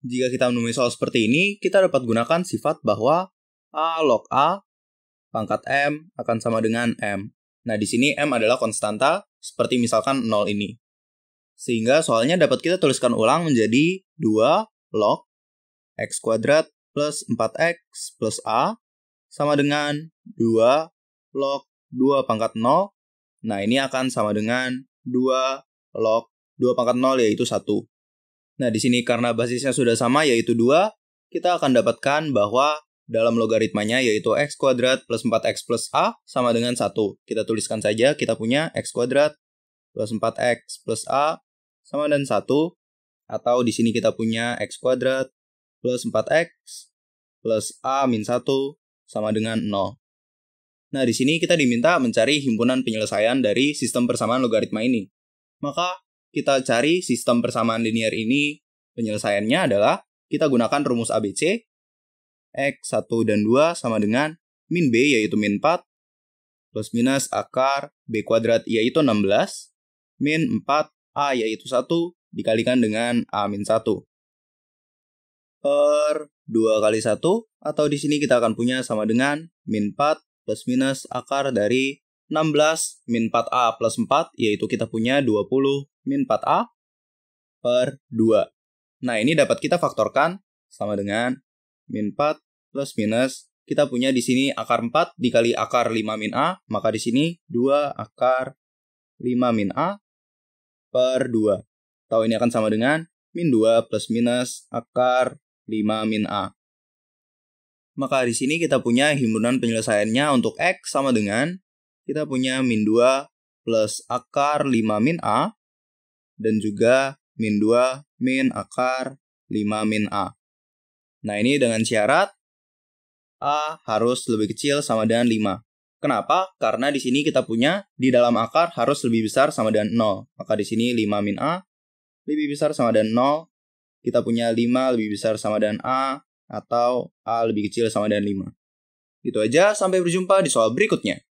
Jika kita menemui soal seperti ini, kita dapat gunakan sifat bahwa A log A pangkat M akan sama dengan M. Nah, di sini M adalah konstanta, seperti misalkan 0 ini. Sehingga soalnya dapat kita tuliskan ulang menjadi 2 log X kuadrat plus 4X plus A sama dengan 2 log 2 pangkat 0. Nah, ini akan sama dengan 2 log 2 pangkat 0 yaitu 1. Nah, di sini karena basisnya sudah sama yaitu 2, kita akan dapatkan bahwa dalam logaritmanya yaitu x kuadrat plus 4x plus a sama dengan 1. Kita tuliskan saja kita punya x kuadrat plus 4x plus a sama dengan 1. Atau di sini kita punya x kuadrat plus 4x plus a min 1 sama dengan 0. Nah, di sini kita diminta mencari himpunan penyelesaian dari sistem persamaan logaritma ini. Maka, kita cari sistem persamaan linier ini penyelesaiannya adalah kita gunakan rumus ABC X 1 dan 2 sama dengan min B yaitu min 4 plus minus akar B kuadrat yaitu 16 min 4 A yaitu 1 dikalikan dengan A min 1 per 2 kali 1 atau di sini kita akan punya sama dengan min 4 plus minus akar dari 16 min 4A plus 4 yaitu kita punya 20 min 4A per 2. Nah, ini dapat kita faktorkan sama dengan min 4 plus minus. Kita punya di sini akar 4 dikali akar 5 min A, maka di sini 2 akar 5 min A per 2. Tahu ini akan sama dengan min 2 plus minus akar 5 min A. Maka di sini kita punya himpunan penyelesaiannya untuk X sama dengan kita punya min 2 plus akar 5 min A dan juga min 2 min akar 5 min A. Nah ini dengan syarat A harus lebih kecil sama dengan 5. Kenapa? Karena di sini kita punya di dalam akar harus lebih besar sama dengan 0. Maka di sini 5 min A lebih besar sama dengan 0. Kita punya 5 lebih besar sama dengan A atau A lebih kecil sama dengan 5. Itu aja, sampai berjumpa di soal berikutnya.